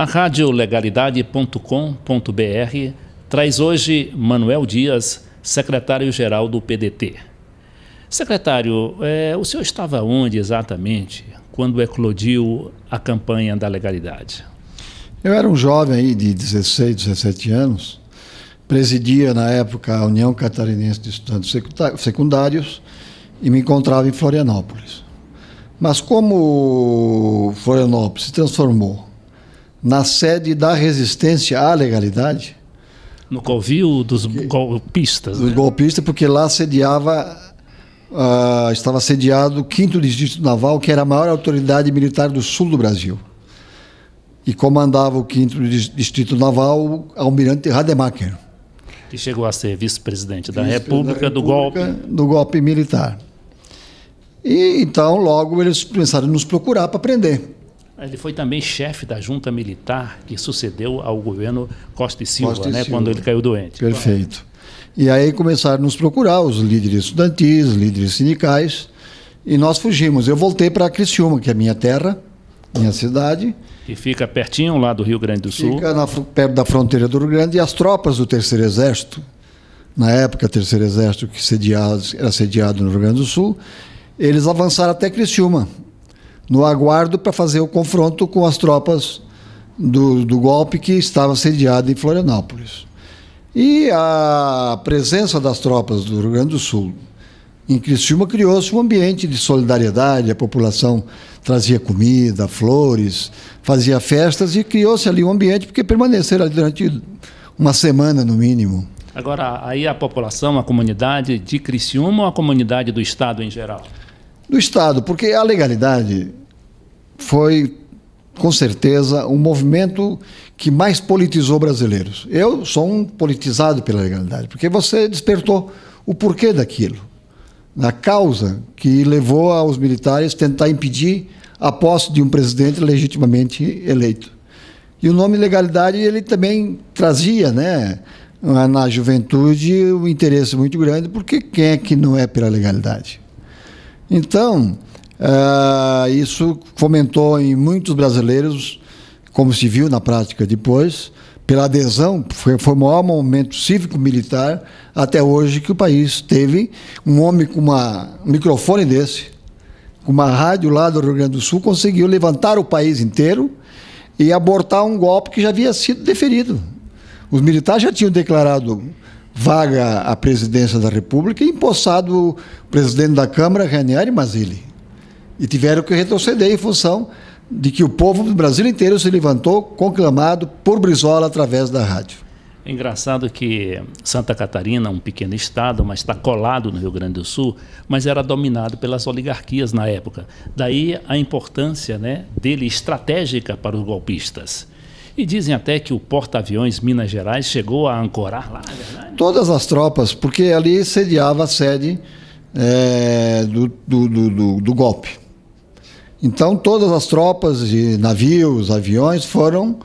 A radiolegalidade.com.br traz hoje Manuel Dias, secretário-geral do PDT. Secretário, é, o senhor estava onde exatamente quando eclodiu a campanha da legalidade? Eu era um jovem aí de 16, 17 anos, presidia na época a União Catarinense de Estudantes Secundários e me encontrava em Florianópolis. Mas como Florianópolis se transformou na sede da resistência à legalidade. No covil dos golpistas. Dos né? golpistas, porque lá sediava, uh, estava sediado o 5 Distrito Naval, que era a maior autoridade militar do sul do Brasil. E comandava o 5 Distrito Naval o almirante Rademacher. Que chegou a ser vice-presidente da, vice República, da República do golpe. Do golpe militar. E então, logo, eles pensaram em nos procurar para prender. Ele foi também chefe da junta militar que sucedeu ao governo Costa e Silva, Costa e né, Silva. quando ele caiu doente. Perfeito. E aí começaram a nos procurar os líderes estudantis, líderes sindicais, e nós fugimos. Eu voltei para Criciúma, que é minha terra, minha cidade. Que fica pertinho lá do Rio Grande do Sul. Fica na, perto da fronteira do Rio Grande e as tropas do Terceiro Exército, na época Terceiro Exército que sediado, era sediado no Rio Grande do Sul, eles avançaram até Criciúma, no aguardo para fazer o confronto com as tropas do, do golpe que estava sediado em Florianópolis. E a presença das tropas do Rio Grande do Sul em Criciúma criou-se um ambiente de solidariedade, a população trazia comida, flores, fazia festas e criou-se ali um ambiente porque permaneceram ali durante uma semana no mínimo. Agora, aí a população, a comunidade de Criciúma ou a comunidade do estado em geral? do Estado, porque a legalidade foi com certeza um movimento que mais politizou brasileiros. Eu sou um politizado pela legalidade, porque você despertou o porquê daquilo, na causa que levou aos militares tentar impedir a posse de um presidente legitimamente eleito. E o nome legalidade ele também trazia, né, na juventude um interesse muito grande, porque quem é que não é pela legalidade? Então, eh, isso fomentou em muitos brasileiros, como se viu na prática depois, pela adesão, foi, foi o maior momento cívico-militar até hoje que o país teve. Um homem com uma, um microfone desse, com uma rádio lá do Rio Grande do Sul, conseguiu levantar o país inteiro e abortar um golpe que já havia sido deferido. Os militares já tinham declarado vaga à presidência da República e empossado o presidente da Câmara, Ranieri Mazzilli. E tiveram que retroceder em função de que o povo do Brasil inteiro se levantou conclamado por Brizola através da rádio. É engraçado que Santa Catarina, um pequeno estado, mas está colado no Rio Grande do Sul, mas era dominado pelas oligarquias na época. Daí a importância né, dele estratégica para os golpistas. E dizem até que o porta-aviões Minas Gerais chegou a ancorar lá. É verdade? Todas as tropas, porque ali sediava a sede é, do, do, do, do, golpe. Então todas as tropas de navios, aviões foram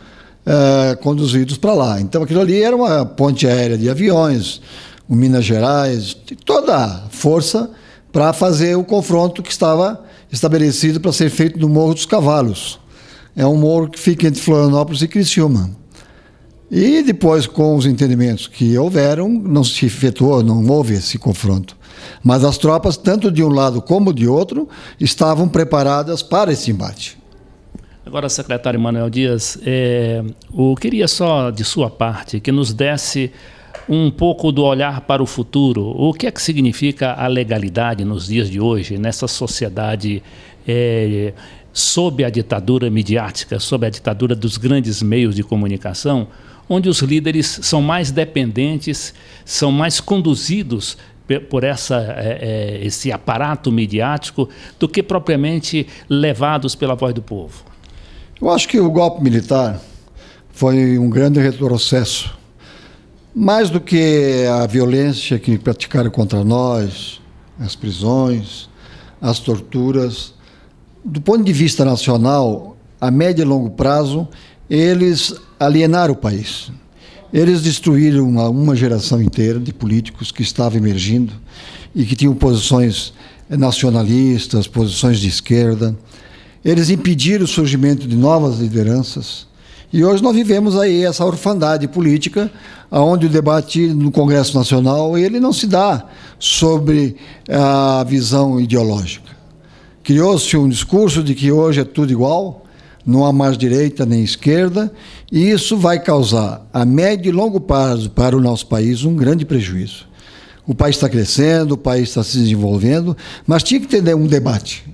é, conduzidos para lá. Então aquilo ali era uma ponte aérea de aviões, o Minas Gerais, toda a força para fazer o confronto que estava estabelecido para ser feito no Morro dos Cavalos é um morro que fica entre Florianópolis e Criciúma. E depois, com os entendimentos que houveram, não se efetuou, não houve esse confronto. Mas as tropas, tanto de um lado como de outro, estavam preparadas para esse embate. Agora, secretário Manuel Dias, é, eu queria só, de sua parte, que nos desse um pouco do olhar para o futuro. O que é que significa a legalidade nos dias de hoje, nessa sociedade é, sob a ditadura midiática, sob a ditadura dos grandes meios de comunicação, onde os líderes são mais dependentes, são mais conduzidos por essa, é, é, esse aparato midiático do que propriamente levados pela voz do povo? Eu acho que o golpe militar foi um grande retrocesso. Mais do que a violência que praticaram contra nós, as prisões, as torturas, do ponto de vista nacional, a médio e longo prazo, eles alienaram o país. Eles destruíram uma, uma geração inteira de políticos que estava emergindo e que tinham posições nacionalistas, posições de esquerda. Eles impediram o surgimento de novas lideranças. E hoje nós vivemos aí essa orfandade política, onde o debate no Congresso Nacional ele não se dá sobre a visão ideológica. Criou-se um discurso de que hoje é tudo igual, não há mais direita nem esquerda, e isso vai causar, a médio e longo prazo, para o nosso país, um grande prejuízo. O país está crescendo, o país está se desenvolvendo, mas tinha que ter um debate.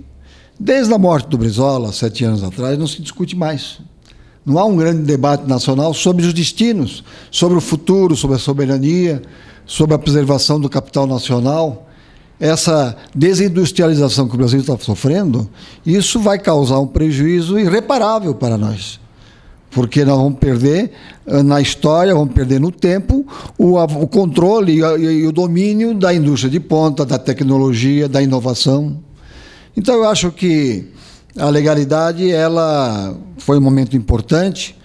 Desde a morte do Brizola, sete anos atrás, não se discute mais. Não há um grande debate nacional sobre os destinos, sobre o futuro, sobre a soberania, sobre a preservação do capital nacional essa desindustrialização que o Brasil está sofrendo, isso vai causar um prejuízo irreparável para nós. Porque nós vamos perder eh, na história, vamos perder no tempo o, o controle e, o domínio da indústria de ponta, da tecnologia, da inovação. Então eu acho que a legalidade ela foi um momento importante,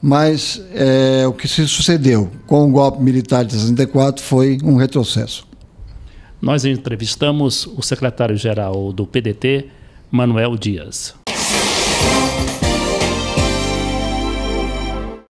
mas é, o que se sucedeu com o golpe militar de 64 foi um retrocesso nós entrevistamos o secretário-geral do PDT, Manuel Dias.